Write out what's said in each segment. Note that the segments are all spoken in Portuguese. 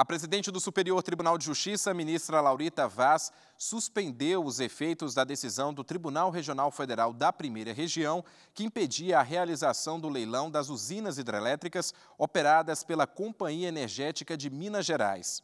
A presidente do Superior Tribunal de Justiça, ministra Laurita Vaz, suspendeu os efeitos da decisão do Tribunal Regional Federal da Primeira Região, que impedia a realização do leilão das usinas hidrelétricas operadas pela Companhia Energética de Minas Gerais.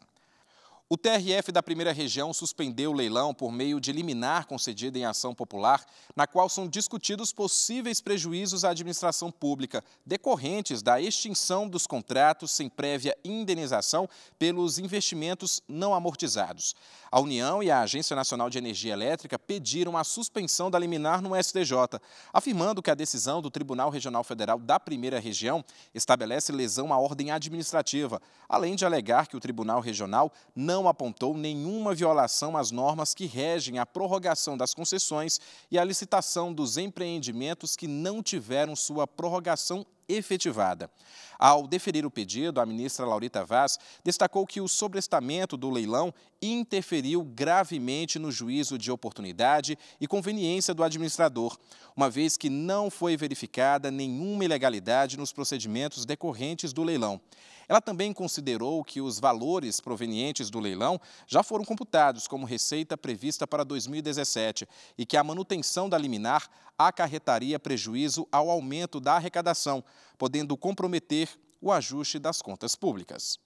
O TRF da primeira região suspendeu o leilão por meio de liminar concedida em ação popular, na qual são discutidos possíveis prejuízos à administração pública decorrentes da extinção dos contratos sem prévia indenização pelos investimentos não amortizados. A União e a Agência Nacional de Energia Elétrica pediram a suspensão da liminar no STJ, afirmando que a decisão do Tribunal Regional Federal da Primeira Região estabelece lesão à ordem administrativa, além de alegar que o Tribunal Regional não não apontou nenhuma violação às normas que regem a prorrogação das concessões e a licitação dos empreendimentos que não tiveram sua prorrogação efetivada. Ao deferir o pedido, a ministra Laurita Vaz destacou que o sobrestamento do leilão interferiu gravemente no juízo de oportunidade e conveniência do administrador, uma vez que não foi verificada nenhuma ilegalidade nos procedimentos decorrentes do leilão. Ela também considerou que os valores provenientes do leilão já foram computados como receita prevista para 2017 e que a manutenção da liminar acarretaria prejuízo ao aumento da arrecadação, podendo comprometer o ajuste das contas públicas.